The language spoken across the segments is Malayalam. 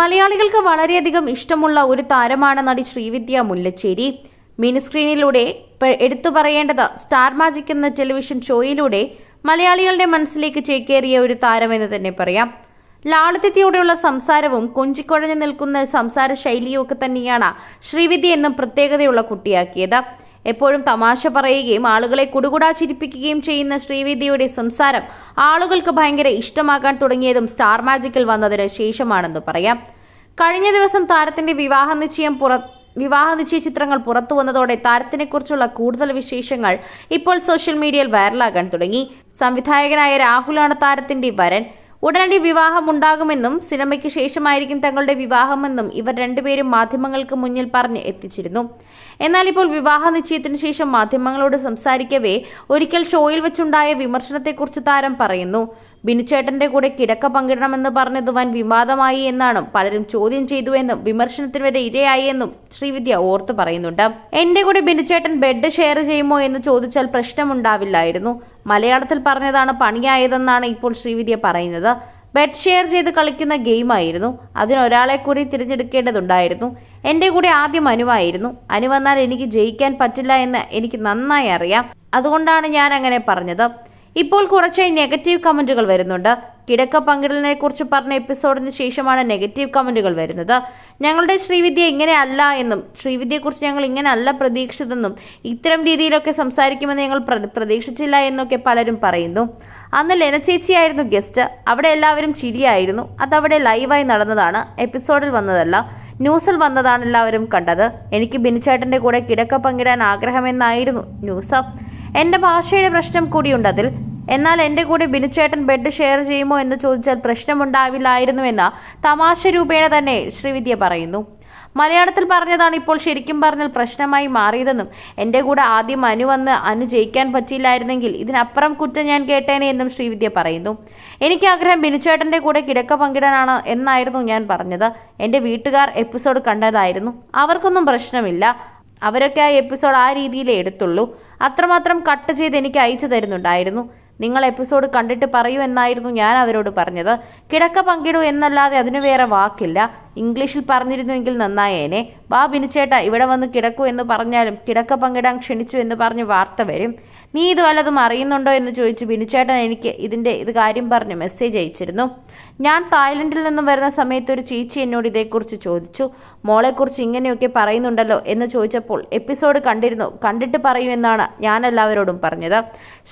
മലയാളികൾക്ക് വളരെയധികം ഇഷ്ടമുള്ള ഒരു താരമാണ് നടി ശ്രീവിദ്യ മുല്ലച്ചേരി മിനിസ്ക്രീനിലൂടെ എടുത്തു പറയേണ്ടത് സ്റ്റാർ മാജിക് എന്ന ടെലിവിഷൻ ഷോയിലൂടെ മലയാളികളുടെ മനസ്സിലേക്ക് ചേക്കേറിയ ഒരു താരമെന്ന് തന്നെ പറയാം ലാളിത്യതയോടെയുള്ള സംസാരവും കൊഞ്ചിക്കൊഴഞ്ഞു നിൽക്കുന്ന സംസാര ശൈലിയും ഒക്കെ തന്നെയാണ് ശ്രീവിദ്യ എന്നും പ്രത്യേകതയുള്ള കുട്ടിയാക്കിയത് എപ്പോഴും തമാശ പറയുകയും ആളുകളെ കുടുകുടാ ചിരിപ്പിക്കുകയും ചെയ്യുന്ന ശ്രീവിദ്യയുടെ സംസാരം ആളുകൾക്ക് ഭയങ്കര ഇഷ്ടമാകാൻ തുടങ്ങിയതും സ്റ്റാർ മാജിക്കിൽ വന്നതിന് ശേഷമാണെന്ന് പറയാം കഴിഞ്ഞ ദിവസം താരത്തിന്റെ വിവാഹ നിശ്ചയം പുറ വിവാഹ നിശ്ചയ ചിത്രങ്ങൾ പുറത്തു വന്നതോടെ താരത്തിനെക്കുറിച്ചുള്ള കൂടുതൽ വിശേഷങ്ങൾ ഇപ്പോൾ സോഷ്യൽ മീഡിയയിൽ വൈറലാകാൻ തുടങ്ങി സംവിധായകനായ രാഹുലാണ് താരത്തിന്റെ വരൻ ഉടനടി ഉണ്ടാകുമെന്നും സിനിമയ്ക്ക് ശേഷമായിരിക്കും തങ്ങളുടെ വിവാഹമെന്നും ഇവർ രണ്ടുപേരും മാധ്യമങ്ങൾക്ക് മുന്നിൽ പറഞ്ഞ് എത്തിച്ചിരുന്നു എന്നാൽ ഇപ്പോൾ വിവാഹ നിശ്ചയത്തിന് ശേഷം മാധ്യമങ്ങളോട് സംസാരിക്കവേ ഒരിക്കൽ ഷോയിൽ വെച്ചുണ്ടായ വിമർശനത്തെക്കുറിച്ച് താരം പറയുന്നു ബിനുചേട്ടന്റെ കൂടെ കിടക്ക പങ്കിടണമെന്ന് പറഞ്ഞത് വൻ വിവാദമായി എന്നാണ് പലരും ചോദ്യം ചെയ്തുവെന്നും വിമർശനത്തിന് വരെ ഇരയായി എന്നും ശ്രീവിദ്യ ഓർത്തു പറയുന്നുണ്ട് എന്റെ കൂടെ ബിനുചേട്ടൻ ബെഡ് ഷെയർ ചെയ്യുമോ എന്ന് ചോദിച്ചാൽ പ്രശ്നമുണ്ടാവില്ലായിരുന്നു മലയാളത്തിൽ പറഞ്ഞതാണ് പണിയായതെന്നാണ് ഇപ്പോൾ ശ്രീവിദ്യ പറയുന്നത് ബെഡ് ഷെയർ ചെയ്ത് കളിക്കുന്ന ഗെയിമായിരുന്നു അതിനൊരാളെ കൂടി തിരഞ്ഞെടുക്കേണ്ടതുണ്ടായിരുന്നു എൻ്റെ കൂടെ ആദ്യം അനുവായിരുന്നു അനുവന്നാൽ എനിക്ക് ജയിക്കാൻ പറ്റില്ല എന്ന് എനിക്ക് നന്നായി അറിയാം അതുകൊണ്ടാണ് ഞാൻ അങ്ങനെ പറഞ്ഞത് ഇപ്പോൾ കുറച്ചായി നെഗറ്റീവ് കമന്റുകൾ വരുന്നുണ്ട് കിടക്ക പങ്കിടലിനെ കുറിച്ച് പറഞ്ഞ എപ്പിസോഡിന് ശേഷമാണ് നെഗറ്റീവ് കമന്റുകൾ വരുന്നത് ഞങ്ങളുടെ ശ്രീവിദ്യ ഇങ്ങനെയല്ല എന്നും ശ്രീവിദ്യയെക്കുറിച്ച് ഞങ്ങൾ ഇങ്ങനെയല്ല പ്രതീക്ഷിച്ചതെന്നും ഇത്തരം രീതിയിലൊക്കെ സംസാരിക്കുമെന്ന് ഞങ്ങൾ പ്രതീക്ഷിച്ചില്ല എന്നൊക്കെ പലരും പറയുന്നു അന്ന് ലെന ചേച്ചിയായിരുന്നു ഗസ്റ്റ് അവിടെ എല്ലാവരും ചിരിയായിരുന്നു അതവിടെ ലൈവായി നടന്നതാണ് എപ്പിസോഡിൽ വന്നതല്ല ന്യൂസിൽ വന്നതാണ് എല്ലാവരും കണ്ടത് എനിക്ക് ബിനുചേട്ടൻ്റെ കൂടെ കിടക്ക പങ്കിടാൻ ആഗ്രഹമെന്നായിരുന്നു ന്യൂസ് എൻ്റെ ഭാഷയുടെ പ്രശ്നം കൂടിയുണ്ട് അതിൽ എന്നാൽ എൻ്റെ കൂടെ ബിനുചേട്ടൻ ബെഡ് ഷെയർ ചെയ്യുമോ എന്ന് ചോദിച്ചാൽ പ്രശ്നമുണ്ടാവില്ലായിരുന്നുവെന്ന് തമാശ രൂപേണ തന്നെ ശ്രീവിദ്യ പറയുന്നു മലയാളത്തിൽ പറഞ്ഞതാണ് ഇപ്പോൾ ശരിക്കും പറഞ്ഞാൽ പ്രശ്നമായി മാറിയതെന്നും എൻ്റെ കൂടെ ആദ്യം അനു വന്ന് അനു ജയിക്കാൻ പറ്റിയില്ലായിരുന്നെങ്കിൽ ഇതിനപ്പുറം കുറ്റം ഞാൻ കേട്ടേനെ എന്നും ശ്രീവിദ്യ പറയുന്നു എനിക്ക് ആഗ്രഹം ബിനുചേട്ടൻ്റെ കൂടെ കിടക്ക പങ്കിടാനാണ് എന്നായിരുന്നു ഞാൻ പറഞ്ഞത് എൻ്റെ വീട്ടുകാർ എപ്പിസോഡ് കണ്ടതായിരുന്നു അവർക്കൊന്നും പ്രശ്നമില്ല അവരൊക്കെ ആ എപ്പിസോഡ് ആ രീതിയിലേ എടുത്തുള്ളൂ അത്രമാത്രം കട്ട് ചെയ്ത് എനിക്ക് അയച്ചു തരുന്നുണ്ടായിരുന്നു നിങ്ങൾ എപ്പിസോഡ് കണ്ടിട്ട് പറയൂ എന്നായിരുന്നു ഞാൻ അവരോട് പറഞ്ഞത് കിടക്ക പങ്കിടൂ എന്നല്ലാതെ അതിനു വേറെ വാക്കില്ല ഇംഗ്ലീഷിൽ പറഞ്ഞിരുന്നുവെങ്കിൽ നന്നായേനെ വാ ബിനുച്ചേട്ടാ ഇവിടെ വന്ന് കിടക്കൂ എന്ന് പറഞ്ഞാലും കിടക്ക പങ്കിടാൻ ക്ഷണിച്ചു എന്ന് പറഞ്ഞ് വാർത്ത വരും നീ ഇത് വല്ലതും അറിയുന്നുണ്ടോ എന്ന് ചോദിച്ച് ബിനുച്ചേട്ടൻ എനിക്ക് ഇതിൻ്റെ ഇത് കാര്യം പറഞ്ഞ് മെസ്സേജ് അയച്ചിരുന്നു ഞാൻ തായ്ലൻഡിൽ നിന്നും വരുന്ന സമയത്ത് ഒരു ചേച്ചി എന്നോട് ഇതേക്കുറിച്ച് ചോദിച്ചു മോളെക്കുറിച്ച് ഇങ്ങനെയൊക്കെ പറയുന്നുണ്ടല്ലോ എന്ന് ചോദിച്ചപ്പോൾ എപ്പിസോഡ് കണ്ടിരുന്നു കണ്ടിട്ട് പറയൂ എന്നാണ് ഞാൻ എല്ലാവരോടും പറഞ്ഞത്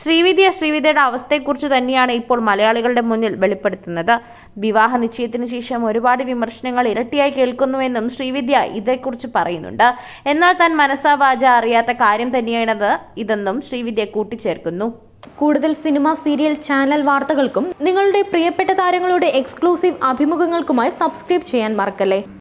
ശ്രീവിദ്യ ശ്രീവിദ്യയുടെ അവസ്ഥയെക്കുറിച്ച് തന്നെയാണ് ഇപ്പോൾ മലയാളികളുടെ മുന്നിൽ വെളിപ്പെടുത്തുന്നത് വിവാഹ നിശ്ചയത്തിന് ശേഷം ഒരുപാട് വിമർശനങ്ങൾ ഇരട്ടിയായി കേൾക്കുന്നുവെന്നും ശ്രീവിദ്യ ഇതേക്കുറിച്ച് പറയുന്നുണ്ട് എന്നാൽ താൻ മനസ്സാവാച അറിയാത്ത കാര്യം തന്നെയാണത് ഇതെന്നും ശ്രീവിദ്യ കൂട്ടിച്ചേർക്കുന്നു കൂടുതൽ സിനിമ സീരിയൽ ചാനൽ വാർത്തകൾക്കും നിങ്ങളുടെ പ്രിയപ്പെട്ട താരങ്ങളുടെ എക്സ്ക്ലൂസീവ് അഭിമുഖങ്ങൾക്കുമായി സബ്സ്ക്രൈബ് ചെയ്യാൻ മറക്കല്ലേ